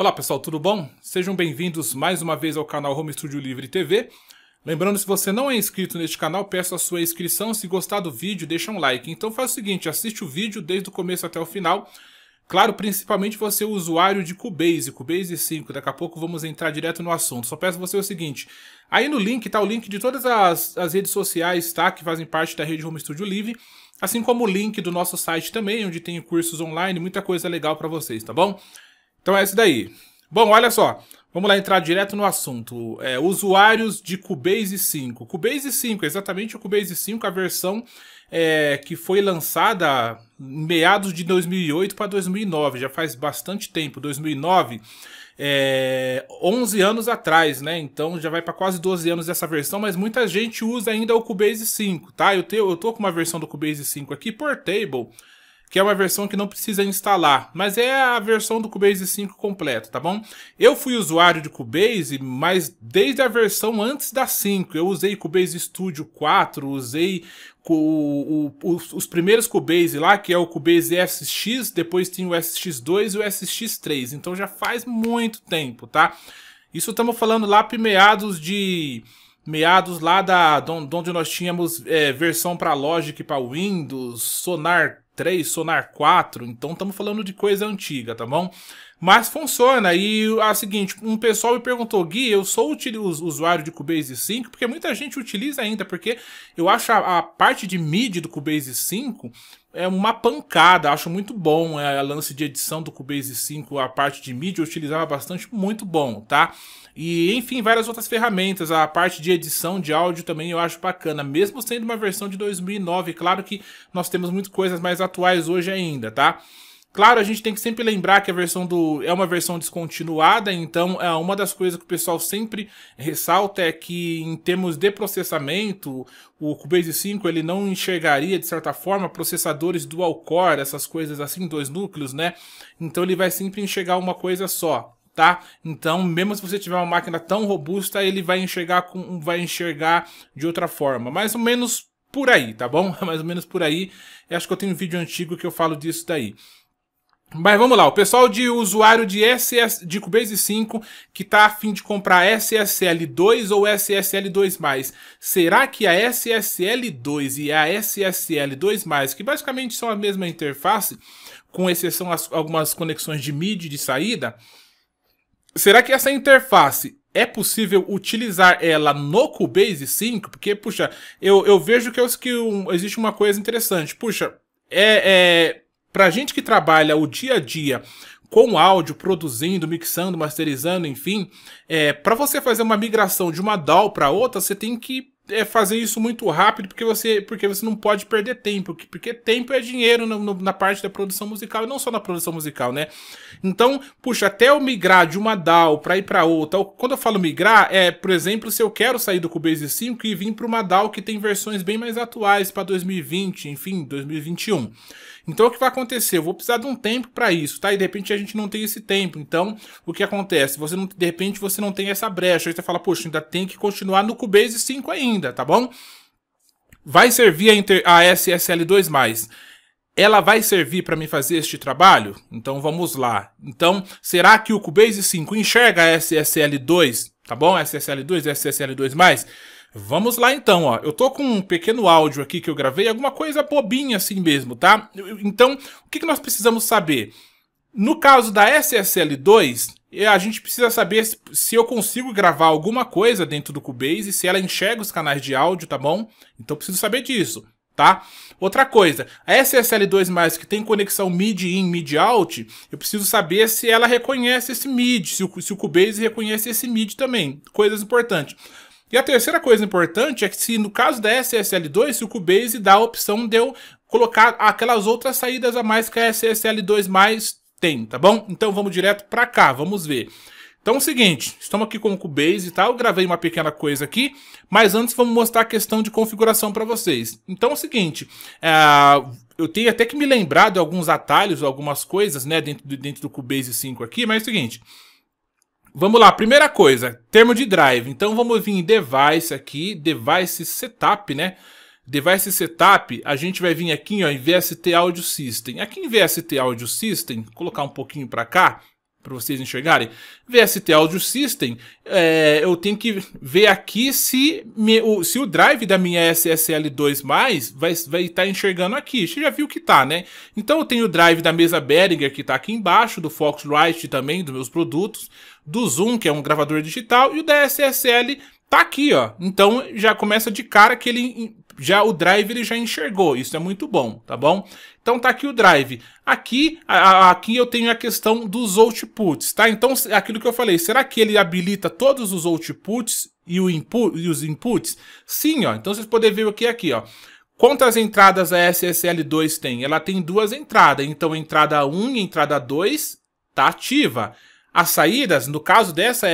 Olá pessoal, tudo bom? Sejam bem-vindos mais uma vez ao canal Home Studio Livre TV. Lembrando, se você não é inscrito neste canal, peço a sua inscrição. Se gostar do vídeo, deixa um like. Então faz o seguinte, assiste o vídeo desde o começo até o final. Claro, principalmente você é usuário de Cubase, Cubase 5. Daqui a pouco vamos entrar direto no assunto. Só peço você o seguinte, aí no link está o link de todas as, as redes sociais tá, que fazem parte da rede Home Studio Livre. Assim como o link do nosso site também, onde tem cursos online, muita coisa legal para vocês, tá bom? Então é isso daí. Bom, olha só. Vamos lá entrar direto no assunto. É, usuários de Cubase 5. Cubase 5, é exatamente o Cubase 5, a versão é, que foi lançada em meados de 2008 para 2009, já faz bastante tempo, 2009, é, 11 anos atrás, né? Então já vai para quase 12 anos essa versão, mas muita gente usa ainda o Cubase 5, tá? Eu, te, eu tô com uma versão do Cubase 5 aqui, portable, que é uma versão que não precisa instalar, mas é a versão do Cubase 5 completo, tá bom? Eu fui usuário de Cubase, mas desde a versão antes da 5, eu usei Cubase Studio 4, usei o, o, os, os, primeiros Cubase lá, que é o Cubase SX, depois tem o SX2 e o SX3, então já faz muito tempo, tá? Isso estamos falando lá para meados de meados lá da onde nós tínhamos é, versão para Logic para Windows, Sonar 3, Sonar 4, então estamos falando de coisa antiga, tá bom? Mas funciona, e a seguinte, um pessoal me perguntou, Gui, eu sou usuário de Cubase 5, porque muita gente utiliza ainda, porque eu acho a, a parte de MIDI do Cubase 5 é uma pancada, acho muito bom. É a lance de edição do Cubase 5, a parte de mídia eu utilizava bastante, muito bom, tá? E enfim, várias outras ferramentas, a parte de edição de áudio também eu acho bacana, mesmo sendo uma versão de 2009. Claro que nós temos muitas coisas mais atuais hoje ainda, tá? Claro, a gente tem que sempre lembrar que a versão do é uma versão descontinuada, então é uma das coisas que o pessoal sempre ressalta é que em termos de processamento, o Cubase 5 ele não enxergaria de certa forma processadores dual core, essas coisas assim, dois núcleos, né? Então ele vai sempre enxergar uma coisa só. Tá? Então, mesmo se você tiver uma máquina tão robusta, ele vai enxergar com, vai enxergar de outra forma, mais ou menos por aí, tá bom? Mais ou menos por aí. Eu acho que eu tenho um vídeo antigo que eu falo disso daí. Mas vamos lá, o pessoal de usuário de, SS, de Cubase 5 que está a fim de comprar SSL 2 ou SSL 2+, será que a SSL 2 e a SSL 2+, que basicamente são a mesma interface, com exceção algumas conexões de MIDI de saída, será que essa interface é possível utilizar ela no Cubase 5? Porque, puxa, eu, eu vejo que, eu, é que um, existe uma coisa interessante. Puxa, é, é Pra gente que trabalha o dia a dia com áudio, produzindo, mixando, masterizando, enfim, é, para você fazer uma migração de uma DAW para outra, você tem que é, fazer isso muito rápido, porque você, porque você não pode perder tempo, porque tempo é dinheiro no, no, na parte da produção musical, e não só na produção musical, né? Então, puxa, até eu migrar de uma DAW para ir para outra, quando eu falo migrar, é, por exemplo, se eu quero sair do Cubase 5 e vir para uma DAW que tem versões bem mais atuais para 2020, enfim, 2021. Então o que vai acontecer? Eu vou precisar de um tempo para isso, tá? E de repente a gente não tem esse tempo. Então, o que acontece? Você não, de repente você não tem essa brecha. Aí você fala, poxa, ainda tem que continuar no Cubase 5 ainda, tá bom? Vai servir a, inter... a SSL2+. Ela vai servir para me fazer este trabalho? Então vamos lá. Então, será que o Cubase 5 enxerga a SSL2, tá bom? SSL2, SSL2+, Vamos lá então, ó. Eu tô com um pequeno áudio aqui que eu gravei, alguma coisa bobinha assim mesmo, tá? Então, o que nós precisamos saber? No caso da SSL2, eh, a gente precisa saber se eu consigo gravar alguma coisa dentro do Cubase, se ela enxerga os canais de áudio, tá bom? Então preciso saber disso, tá? Outra coisa, a SSL2+, que tem conexão MIDI-IN, MIDI-OUT, eu preciso saber se ela reconhece esse MIDI, se o, se o Cubase reconhece esse MIDI também. Coisas importantes. E a terceira coisa importante é que se no caso da SSL2, se o Cubase dá a opção de eu colocar aquelas outras saídas a mais que a SSL2+, tem, tá bom? Então vamos direto para cá, vamos ver. Então é o seguinte, estamos aqui com o Cubase e tal, gravei uma pequena coisa aqui, mas antes vamos mostrar a questão de configuração para vocês. Então é o seguinte, é, eu tenho até que me lembrar de alguns atalhos, algumas coisas, né, dentro do, dentro do Cubase 5 aqui, mas é o seguinte, Vamos lá, primeira coisa, termo de drive. Então vamos vir em device aqui, device setup, né? Device setup, a gente vai vir aqui ó, em VST Audio System. Aqui em VST Audio System, colocar um pouquinho para cá, para vocês enxergarem. VST Audio System, é, eu tenho que ver aqui se, me, o, se o drive da minha SSL 2 vai estar vai tá enxergando aqui. Você já viu que tá, né? Então eu tenho o drive da mesa Behringer que está aqui embaixo, do Foxrite também, dos meus produtos, do Zoom, que é um gravador digital, e o da SSL tá aqui, ó. Então já começa de cara que ele já o drive ele já enxergou. Isso é muito bom, tá bom? Então tá aqui o drive. Aqui, a, aqui eu tenho a questão dos outputs, tá? Então aquilo que eu falei, será que ele habilita todos os outputs e, o input, e os inputs? Sim, ó. Então vocês podem ver aqui é aqui, ó. Quantas entradas a SSL2 tem? Ela tem duas entradas, então entrada 1 e entrada 2 tá ativa. As saídas, no caso dessa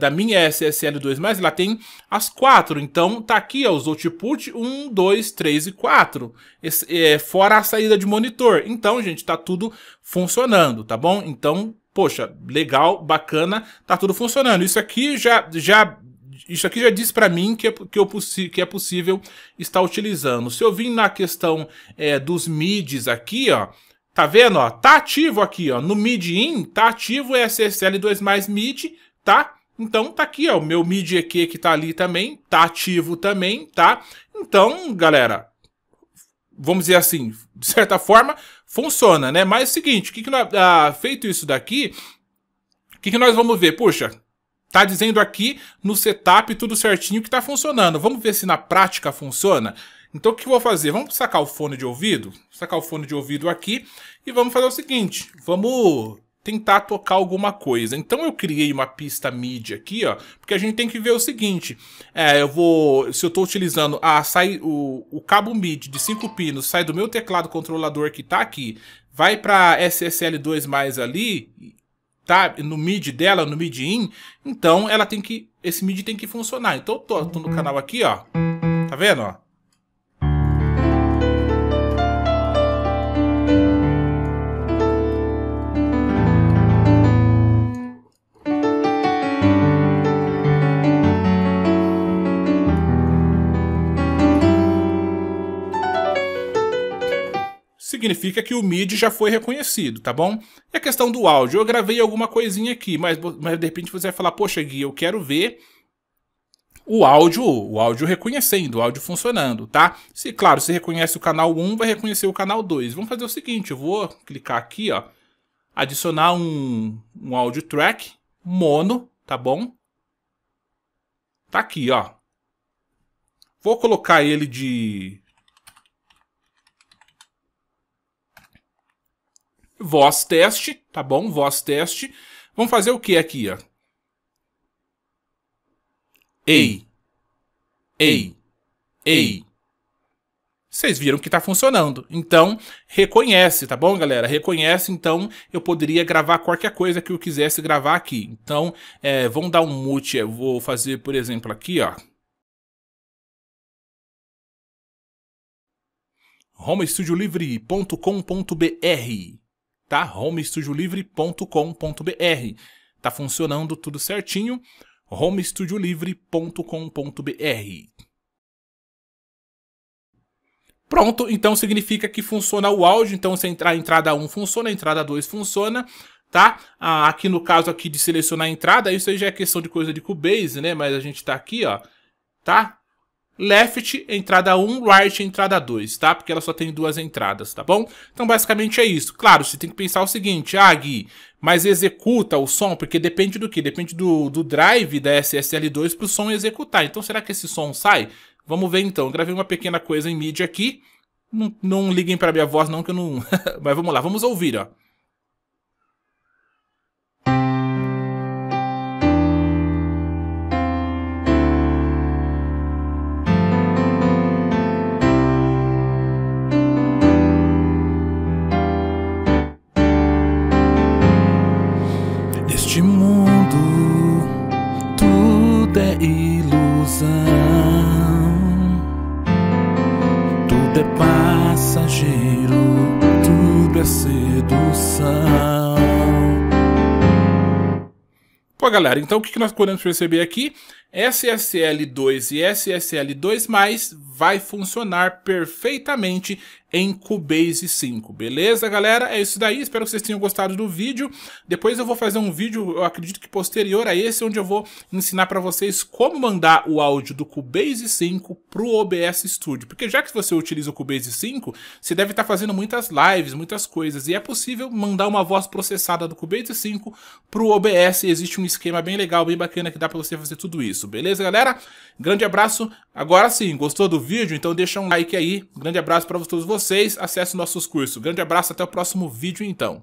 da minha SSL2+, ela tem as quatro. Então, tá aqui ó, os output 1, 2, 3 e 4. Esse, é, fora a saída de monitor. Então, gente, tá tudo funcionando, tá bom? Então, poxa, legal, bacana, tá tudo funcionando. Isso aqui já, já isso aqui já diz para mim que é, que, eu que é possível estar utilizando. Se eu vim na questão é, dos MIDs aqui, ó, Tá vendo, ó? Tá ativo aqui, ó. No mid-in, tá ativo o é SSL2 mais mid, tá? Então tá aqui, ó. O meu mid-EQ que tá ali também, tá ativo também, tá? Então, galera, vamos dizer assim, de certa forma, funciona, né? Mas é o seguinte, que que nós, ah, feito isso daqui, o que, que nós vamos ver? Puxa, tá dizendo aqui no setup tudo certinho que tá funcionando. Vamos ver se na prática funciona? Então o que eu vou fazer? Vamos sacar o fone de ouvido? Sacar o fone de ouvido aqui e vamos fazer o seguinte, vamos tentar tocar alguma coisa. Então eu criei uma pista MIDI aqui, ó, porque a gente tem que ver o seguinte, é, eu vou, se eu estou utilizando a, ah, sai, o, o cabo MIDI de 5 pinos, sai do meu teclado controlador que está aqui, vai para SSL2 mais ali, tá no MIDI dela, no MIDI in, então ela tem que esse MIDI tem que funcionar. Então eu tô, tô no canal aqui, ó. Tá vendo, ó? significa que o MIDI já foi reconhecido, tá bom? E a questão do áudio, eu gravei alguma coisinha aqui, mas, mas de repente você vai falar, poxa Gui, eu quero ver o áudio, o áudio reconhecendo, o áudio funcionando, tá? Se, claro, se reconhece o canal 1, vai reconhecer o canal 2. Vamos fazer o seguinte, eu vou clicar aqui, ó, adicionar um, um áudio track mono, tá bom? Tá aqui, ó. Vou colocar ele de voz teste, tá bom? Voz teste. Vamos fazer o que aqui, ó? Ei. Ei. Ei. Vocês viram que está funcionando. Então, reconhece, tá bom, galera? Reconhece, então, eu poderia gravar qualquer coisa que eu quisesse gravar aqui. Então, é, vamos dar um mute. Eu vou fazer, por exemplo, aqui, ó. homestudiolivre.com.br tá? homestudiolivre.com.br. Tá funcionando tudo certinho. homestudiolivre.com.br. Pronto, então significa que funciona o áudio, então se entrar a entrada 1 funciona, a entrada 2 funciona, tá? Ah, aqui no caso aqui de selecionar a entrada, isso aí já é questão de coisa de Cubase, né? Mas a gente tá aqui, ó, tá? left, entrada 1, right, entrada 2, tá? Porque ela só tem duas entradas, tá bom? Então, basicamente é isso. Claro, você tem que pensar o seguinte, ah, Gui, mas executa o som, porque depende do que? Depende do, do drive da SSL2 para o som executar. Então, será que esse som sai? Vamos ver então. Eu gravei uma pequena coisa em mídia aqui. Não, não liguem para minha voz não, que eu não... mas vamos lá, vamos ouvir, ó. Neste mundo tudo é ilusão, tudo é passageiro, tudo é sedução. Pô, galera, então o que nós podemos perceber aqui SSL2 e SSL2+, vai funcionar perfeitamente em Cubase 5, beleza, galera? É isso daí, espero que vocês tenham gostado do vídeo. Depois eu vou fazer um vídeo, eu acredito que posterior a esse, onde eu vou ensinar para vocês como mandar o áudio do Cubase 5 pro OBS Studio. Porque já que você utiliza o Cubase 5, você deve estar tá fazendo muitas lives, muitas coisas, e é possível mandar uma voz processada do Cubase 5 pro OBS. Existe um esquema bem legal, bem bacana que dá para você fazer tudo isso isso, beleza, galera? Grande abraço. Agora sim, gostou do vídeo? Então deixa um like aí. Grande abraço para todos vocês. Acesse nossos cursos. Grande abraço, até o próximo vídeo então.